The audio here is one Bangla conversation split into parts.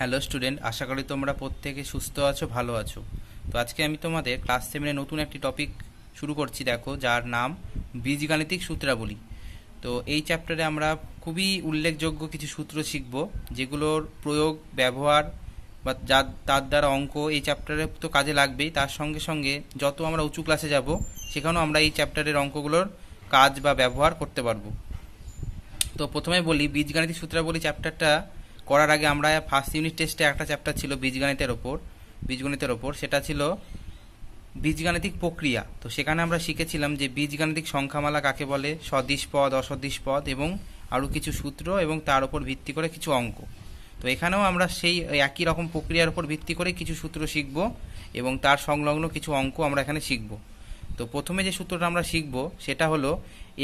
হ্যালো স্টুডেন্ট আশা করি তোমরা প্রত্যেকে সুস্থ আছো ভালো আছো তো আজকে আমি তোমাদের ক্লাস সেভেনে নতুন একটি টপিক শুরু করছি দেখো যার নাম বীজগাণিতিক সূত্রাবলী তো এই চ্যাপ্টারে আমরা খুবই উল্লেখযোগ্য কিছু সূত্র শিখব যেগুলোর প্রয়োগ ব্যবহার বা যা তার দ্বারা অঙ্ক এই চ্যাপ্টারে তো কাজে লাগবেই তার সঙ্গে সঙ্গে যত আমরা উঁচু ক্লাসে যাব সেখানেও আমরা এই চ্যাপ্টারের অঙ্কগুলোর কাজ বা ব্যবহার করতে পারবো তো প্রথমে বলি বীজগাণিতিক সূত্রাবলী চ্যাপ্টারটা করার আগে আমরা ফার্স্ট ইউনিট টেস্টে একটা চ্যাপ্টার ছিল বীজগণিতের ওপর বীজগণিতের ওপর সেটা ছিল বীজগাণিতিক প্রক্রিয়া তো সেখানে আমরা শিখেছিলাম যে বীজগাণিতিক সংখ্যামালা কাকে বলে সদৃশ পদ অসদৃশ পদ এবং আরও কিছু সূত্র এবং তার উপর ভিত্তি করে কিছু অঙ্ক তো এখানেও আমরা সেই একই রকম প্রক্রিয়ার উপর ভিত্তি করে কিছু সূত্র শিখব এবং তার সংলগ্ন কিছু অঙ্ক আমরা এখানে শিখব তো প্রথমে যে সূত্রটা আমরা শিখব সেটা হলো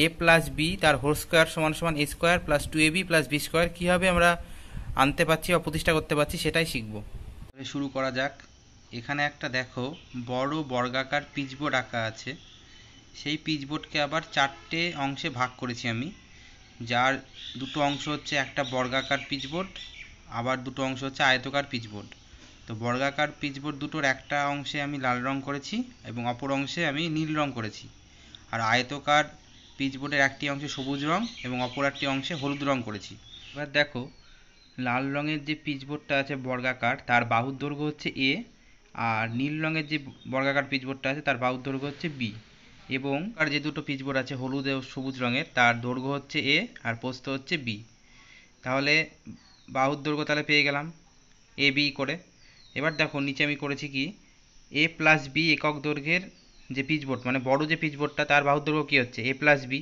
এ প্লাস বি তার হোল স্কোয়ার সমান সমান a square plus two a b plus b square কীভাবে আমরা আনতে পারছি বা প্রতিষ্ঠা করতে পারছি সেটাই শিখব শুরু করা যাক এখানে একটা দেখো বড় বর্গাকার পিচবোর্ড আঁকা আছে সেই পিচবোর্ডকে আবার চারটে অংশে ভাগ করেছি আমি যার দুটো অংশ হচ্ছে একটা বর্গাকার পিচবোর্ড আবার দুটো অংশ হচ্ছে আয়তকার পিচবোর্ড তো বর্গাকার পিচবোর্ড দুটোর একটা অংশে আমি লাল রং করেছি এবং অপর অংশে আমি নীল রং করেছি আর আয়তকার পিচবোর্ডের একটি অংশে সবুজ রং এবং অপর একটি অংশে হলুদ রং করেছি এবার দেখো লাল রঙের যে পিচবোর্ডটা আছে বর্গাকার তার বাহুর দৈর্ঘ্য হচ্ছে এ আর নীল রঙের যে বর্গাকার পিচবোর্ডটা আছে তার বাহুর দৈর্ঘ্য হচ্ছে বি এবং আর যে দুটো পিচবোর্ড আছে হলুদ ও সবুজ রঙের তার দৈর্ঘ্য হচ্ছে এ আর পোস্ত হচ্ছে বি তাহলে বাহুর দৈর্ঘ্য তাহলে পেয়ে গেলাম এ বি করে এবার দেখো নিচে আমি করেছি কি এ প্লাস বি একক দৈর্ঘ্যের যে পিচবোর্ড মানে বড় যে পিচবোর্ডটা তার বাহুর দৈর্ঘ্য কী হচ্ছে এ প্লাস বি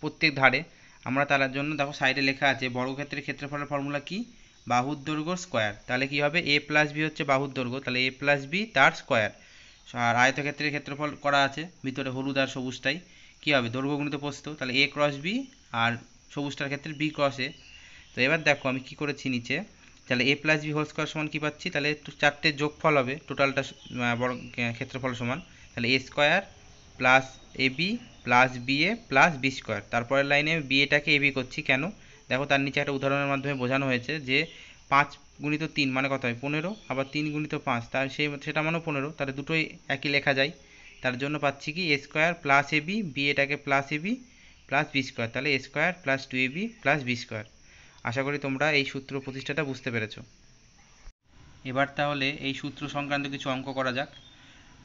প্রত্যেক ধারে আমরা তার জন্য দেখো সাইডে লেখা আছে বর্গক্ষেত্রের ক্ষেত্রফলের ফর্মুলা কি বাহুর দৈর্ঘ্য স্কোয়ার তাহলে কি হবে এ প্লাস বি হচ্ছে বাহুর দৈর্ঘ্য তাহলে এ প্লাস বি তার স্কোয়ার আর আয়তক্ষেত্রের ক্ষেত্রফল করা আছে ভিতরে হলুদ আর সবুজটাই কী হবে দৈর্ঘ্যগুণিত প্রস্থ তাহলে এ ক্রস বি আর সবুজটার ক্ষেত্রে বি ক্রস তো এবার দেখো আমি কি করেছি নিচে তাহলে a plus b whole square সমান কী পাচ্ছি তাহলে চারটে যোগফল হবে টোটালটা বড় ক্ষেত্রফল সমান তাহলে a square plus a b plus b a plus b square তারপরের লাইনে বিএটাকে এ বি করছি কেন দেখো তার নিচে একটা উদাহরণের মাধ্যমে বোঝানো হয়েছে যে পাঁচ গুণিত তিন মানে কত হয় পনেরো আবার তিন গুণিত পাঁচ তার সেই সেটা মানেও পনেরো তাহলে দুটোই একই লেখা যায় তার জন্য পাচ্ছি কি a square plus a b b এটাকে plus a b plus b square তাহলে a square plus two a b plus b square আশা করি তোমরা এই সূত্র প্রতিষ্ঠাটা বুঝতে পেরেছ এবার তাহলে এই সূত্র সংক্রান্ত কিছু অঙ্ক করা যাক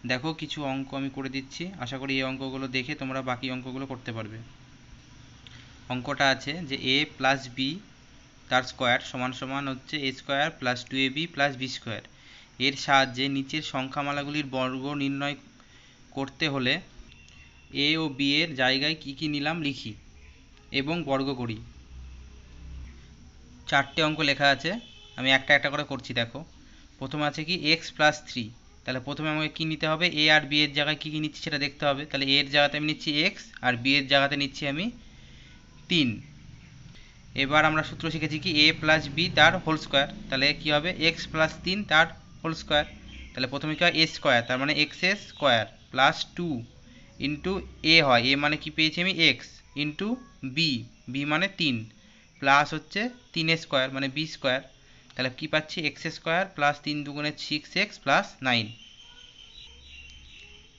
দেখো কিছু অঙ্ক আমি করে দিচ্ছি আশা করি এই অঙ্কগুলো দেখে তোমরা বাকি অঙ্কগুলো করতে পারবে অঙ্কটা আছে যে এ প্লাস বি তার স্কোয়ার সমান সমান হচ্ছে a square plus two a b plus b square এর সাহায্যে নিচের সংখ্যামালাগুলির বর্গ নির্ণয় করতে হলে এ ও বি এর জায়গায় কি কি নিলাম লিখি এবং বর্গ করি চারটে অঙ্ক লেখা আছে আমি একটা একটা করে করছি দেখো প্রথমে আছে কি এক্স প্লাস থ্রি তাহলে প্রথমে আমাকে কী নিতে হবে এ আর বি এর জায়গায় কী কী নিচ্ছি সেটা দেখতে হবে তাহলে এর জায়গাতে আমি নিচ্ছি এক্স আর বি এর জায়গাতে নিচ্ছি আমি তিন এবার আমরা সূত্র শিখেছি কি এ প্লাস বি তার হোল স্কোয়ার তাহলে কি হবে এক্স প্লাস তিন তার হোল স্কোয়ার তাহলে প্রথমে কী হয় এ স্কোয়ার তার মানে x s square plus two into a হয় এ মানে কি পেয়েছি আমি এক্স ইন্টু বি বি মানে তিন প্লাস হচ্ছে তিন স্কোয়ার মানে বি স্কোয়ার তাহলে কি পাচ্ছি এক্স স্কোয়ার প্লাস তিন দুগুণে সিক্স এক্স প্লাস নাইন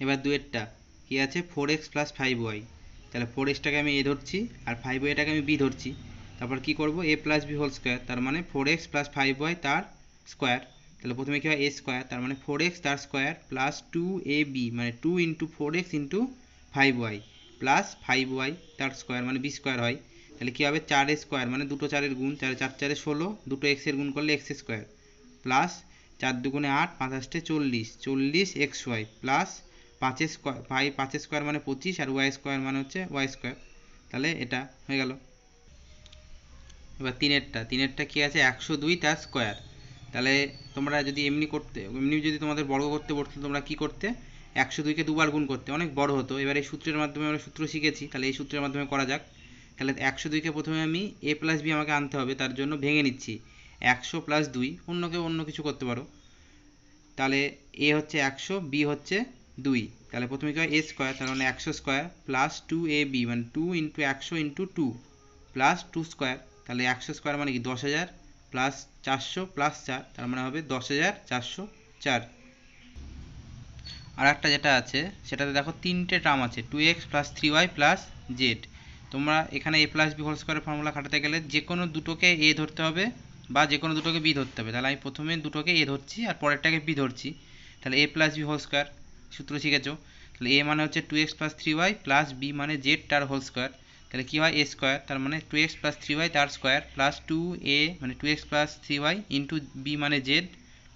এবার দুয়েরটা কি আছে four x plus five y তাহলে ফোর এক্সটাকে আমি এ ধরছি আর ফাইভ ওয়াইটাকে আমি বি ধরছি তারপর কি করব a plus b whole square তার মানে four x plus five y তার স্কোয়ার তাহলে প্রথমে কী হয় এ স্কোয়ার তার মানে ফোর এক্স তার square plus two a b মানে two into four x into five y plus five y তার স্কোয়ার মানে বি স্কোয়ার হয় তাহলে কী হবে চার স্কোয়ার মানে দুটো চারের গুণ চারে চার চারে ষোলো দুটো এক্সের গুণ করলে এক্স স্কোয়ার প্লাস চার দুগুণে আট পাঁচাশটে চল্লিশ চল্লিশ এক্স ওয়াই প্লাস পাঁচে স্কোয়ার ভাই পাঁচে স্কোয়ার মানে পঁচিশ আর ওয়াই স্কোয়ার মানে হচ্ছে ওয়াই স্কোয়ার তাহলে এটা হয়ে গেল এবার তিনেরটা তিনেরটা কী আছে একশো দুই তার স্কোয়ার তাহলে তোমরা যদি এমনি করতে এমনি যদি তোমাদের বর্গ করতে পড়তো তোমরা কি করতে একশো দুইকে দুবার গুণ করতে অনেক বড় হতো এবার এই সূত্রের মাধ্যমে আমরা সূত্র শিখেছি তাহলে এই সূত্রের মাধ্যমে করা যাক তাহলে একশো দুইকে প্রথমে আমি এ প্লাস বি আমাকে আনতে হবে তার জন্য ভেঙে নিচ্ছি একশো প্লাস দুই অন্যকে অন্য কিছু করতে পারো তাহলে এ হচ্ছে একশো বি হচ্ছে দুই তাহলে প্রথমে কী হয় এ স্কোয়ার তার মানে একশো square plus two a b মানে টু ইন্টু একশো into two plus two square তাহলে একশো স্কোয়ার মানে কি দশ হাজার প্লাস চারশো প্লাস চার তার মানে হবে দশ হাজার চারশো চার আর একটা যেটা আছে সেটাতে দেখো তিনটে টার্ম আছে two x plus three y plus z তোমরা এখানে এ প্লাস বি হোল স্কোয়ারের ফর্মুলা খাটাতে গেলে যে কোনো দুটোকে এ ধরতে হবে বা যে কোনো দুটোকে বি ধরতে হবে তাহলে আমি প্রথমে দুটোকে এ ধরছি আর পরেরটাকে বি ধরছি তাহলে a plus b whole square সূত্র শিখেছো তাহলে এ মানে হচ্ছে two x plus three y plus b মানে জেড তার হোল স্কোয়ার তাহলে কী হয় এ স্কোয়ার তার মানে two x plus three y তার স্কোয়ার প্লাস টু এ মানে two x plus three y into b মানে জেড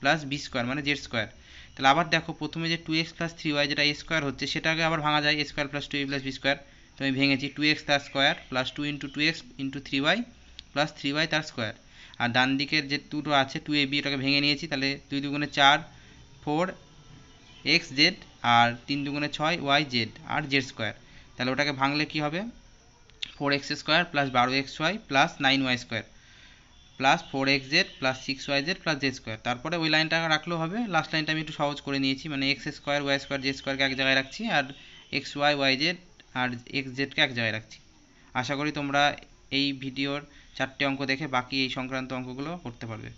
প্লাস বি স্কোয়ার মানে জেড স্কোয়ার তাহলে আবার দেখো প্রথমে যে two x plus three Y যেটা এ স্কোয়ার হচ্ছে সেটাকে আবার ভাঙা যায় a square plus two a plus b square তো আমি ভেঙেছি টু এক্স তার square plus two into two x into three y plus three y তার স্কোয়ার আর ডান দিকের যে দুটো আছে টু এ বি ওটাকে ভেঙে নিয়েছি তাহলে দুই দুগুণে চার ফোর এক্স জেড আর তিন দুগুণে ছয় ওয়াই জেড আর জেড স্কোয়ার তাহলে ওটাকে ভাঙলে কি হবে ফোর এক্স স্কোয়ার প্লাস বারো x y plus nine y square plus four x z plus six y z plus z square তারপরে ওই লাইনটা রাখলেও হবে লাস্ট লাইনটা আমি একটু সহজ করে নিয়েছি মানে x square y square z স্কোয়ারকে এক জায়গায় রাখছি আর এক্স ওয়াই ওয়াই জেড আর এক্স জেডকে এক জায়গায় রাখছি আশা করি তোমরা এই ভিডিওর চারটে অঙ্ক দেখে বাকি এই সংক্রান্ত অঙ্কগুলো করতে পারবে